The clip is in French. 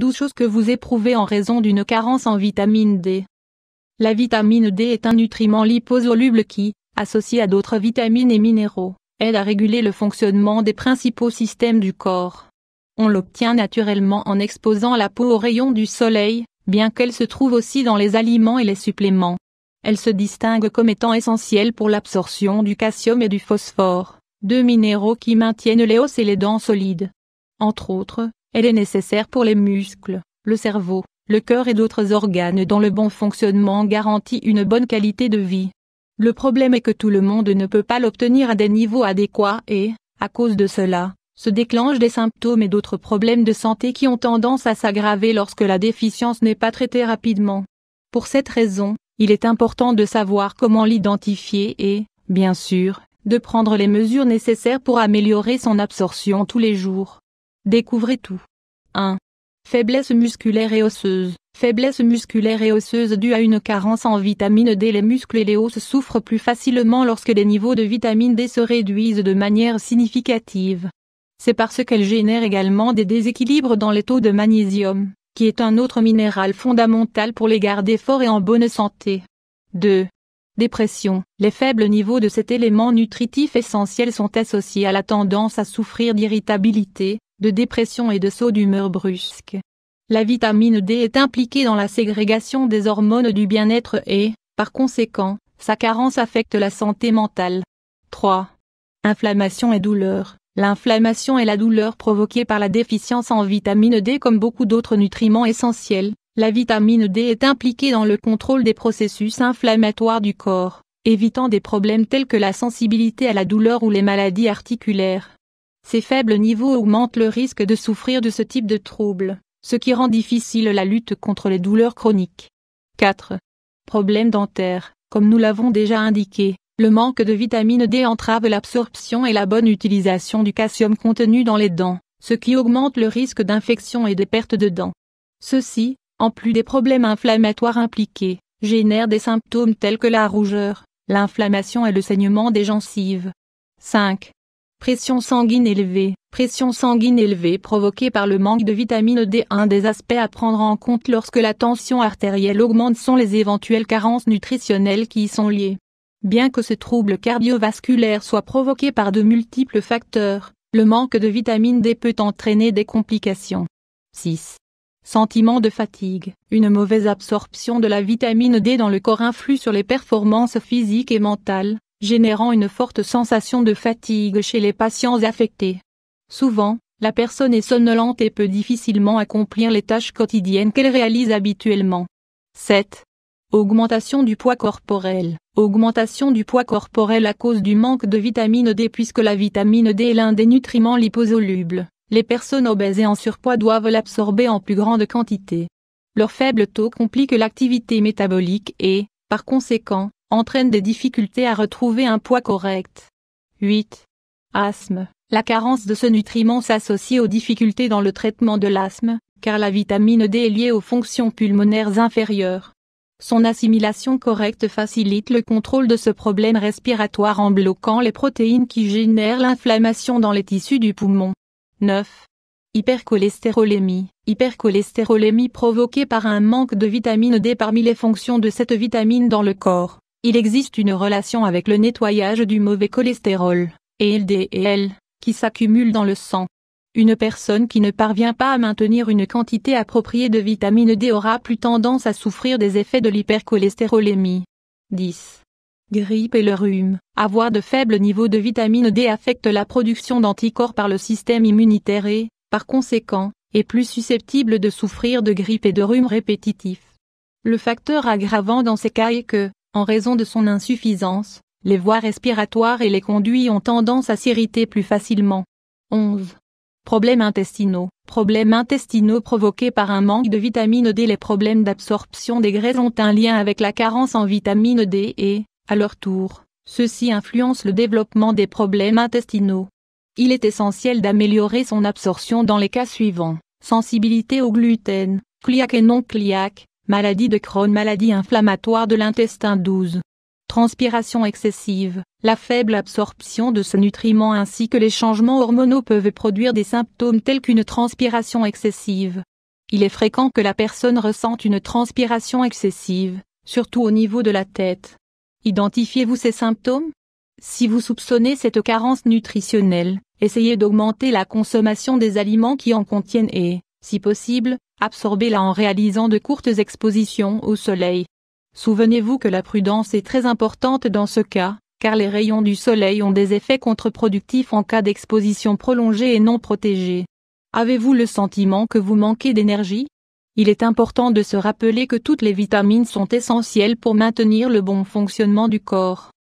12 choses que vous éprouvez en raison d'une carence en vitamine D. La vitamine D est un nutriment liposoluble qui, associé à d'autres vitamines et minéraux, aide à réguler le fonctionnement des principaux systèmes du corps. On l'obtient naturellement en exposant la peau aux rayons du soleil, bien qu'elle se trouve aussi dans les aliments et les suppléments. Elle se distingue comme étant essentielle pour l'absorption du calcium et du phosphore, deux minéraux qui maintiennent les os et les dents solides. Entre autres, elle est nécessaire pour les muscles, le cerveau, le cœur et d'autres organes dont le bon fonctionnement garantit une bonne qualité de vie. Le problème est que tout le monde ne peut pas l'obtenir à des niveaux adéquats et, à cause de cela, se déclenchent des symptômes et d'autres problèmes de santé qui ont tendance à s'aggraver lorsque la déficience n'est pas traitée rapidement. Pour cette raison, il est important de savoir comment l'identifier et, bien sûr, de prendre les mesures nécessaires pour améliorer son absorption tous les jours. Découvrez tout. 1. Faiblesse musculaire et osseuse. Faiblesse musculaire et osseuse due à une carence en vitamine D. Les muscles et les os souffrent plus facilement lorsque les niveaux de vitamine D se réduisent de manière significative. C'est parce qu'elle génère également des déséquilibres dans les taux de magnésium, qui est un autre minéral fondamental pour les garder forts et en bonne santé. 2. Dépression. Les faibles niveaux de cet élément nutritif essentiel sont associés à la tendance à souffrir d'irritabilité, de dépression et de saut d'humeur brusque. La vitamine D est impliquée dans la ségrégation des hormones du bien-être et, par conséquent, sa carence affecte la santé mentale. 3. Inflammation et douleur. L'inflammation et la douleur provoquée par la déficience en vitamine D comme beaucoup d'autres nutriments essentiels, la vitamine D est impliquée dans le contrôle des processus inflammatoires du corps, évitant des problèmes tels que la sensibilité à la douleur ou les maladies articulaires. Ces faibles niveaux augmentent le risque de souffrir de ce type de trouble, ce qui rend difficile la lutte contre les douleurs chroniques. 4. Problèmes dentaires. Comme nous l'avons déjà indiqué, le manque de vitamine D entrave l'absorption et la bonne utilisation du calcium contenu dans les dents, ce qui augmente le risque d'infection et de perte de dents. Ceci, en plus des problèmes inflammatoires impliqués, génère des symptômes tels que la rougeur, l'inflammation et le saignement des gencives. 5. Pression sanguine élevée. Pression sanguine élevée provoquée par le manque de vitamine D. Un des aspects à prendre en compte lorsque la tension artérielle augmente sont les éventuelles carences nutritionnelles qui y sont liées. Bien que ce trouble cardiovasculaire soit provoqué par de multiples facteurs, le manque de vitamine D peut entraîner des complications. 6. Sentiment de fatigue. Une mauvaise absorption de la vitamine D dans le corps influe sur les performances physiques et mentales, générant une forte sensation de fatigue chez les patients affectés. Souvent, la personne est somnolente et peut difficilement accomplir les tâches quotidiennes qu'elle réalise habituellement. 7. Augmentation du poids corporel. Augmentation du poids corporel à cause du manque de vitamine D puisque la vitamine D est l'un des nutriments liposolubles. Les personnes obèses et en surpoids doivent l'absorber en plus grande quantité. Leur faible taux complique l'activité métabolique et, par conséquent, entraîne des difficultés à retrouver un poids correct. 8. Asthme. La carence de ce nutriment s'associe aux difficultés dans le traitement de l'asthme, car la vitamine D est liée aux fonctions pulmonaires inférieures. Son assimilation correcte facilite le contrôle de ce problème respiratoire en bloquant les protéines qui génèrent l'inflammation dans les tissus du poumon. 9. Hypercholestérolémie. Hypercholestérolémie provoquée par un manque de vitamine D parmi les fonctions de cette vitamine dans le corps. Il existe une relation avec le nettoyage du mauvais cholestérol, et LDL, qui s'accumule dans le sang. Une personne qui ne parvient pas à maintenir une quantité appropriée de vitamine D aura plus tendance à souffrir des effets de l'hypercholestérolémie. 10. Grippe et le rhume. Avoir de faibles niveaux de vitamine D affecte la production d'anticorps par le système immunitaire et, par conséquent, est plus susceptible de souffrir de grippe et de rhume répétitifs. Le facteur aggravant dans ces cas est que, en raison de son insuffisance, les voies respiratoires et les conduits ont tendance à s'irriter plus facilement. 11. Problèmes intestinaux. Problèmes intestinaux provoqués par un manque de vitamine D. Les problèmes d'absorption des graisses ont un lien avec la carence en vitamine D et, à leur tour, ceux-ci influencent le développement des problèmes intestinaux. Il est essentiel d'améliorer son absorption dans les cas suivants. Sensibilité au gluten, cliaque et non cliaque, maladie de Crohn, maladie inflammatoire de l'intestin 12. Transpiration excessive, la faible absorption de ce nutriment ainsi que les changements hormonaux peuvent produire des symptômes tels qu'une transpiration excessive. Il est fréquent que la personne ressente une transpiration excessive, surtout au niveau de la tête. Identifiez-vous ces symptômes Si vous soupçonnez cette carence nutritionnelle, essayez d'augmenter la consommation des aliments qui en contiennent et, si possible, absorbez-la en réalisant de courtes expositions au soleil. Souvenez-vous que la prudence est très importante dans ce cas, car les rayons du soleil ont des effets contre-productifs en cas d'exposition prolongée et non protégée. Avez-vous le sentiment que vous manquez d'énergie Il est important de se rappeler que toutes les vitamines sont essentielles pour maintenir le bon fonctionnement du corps.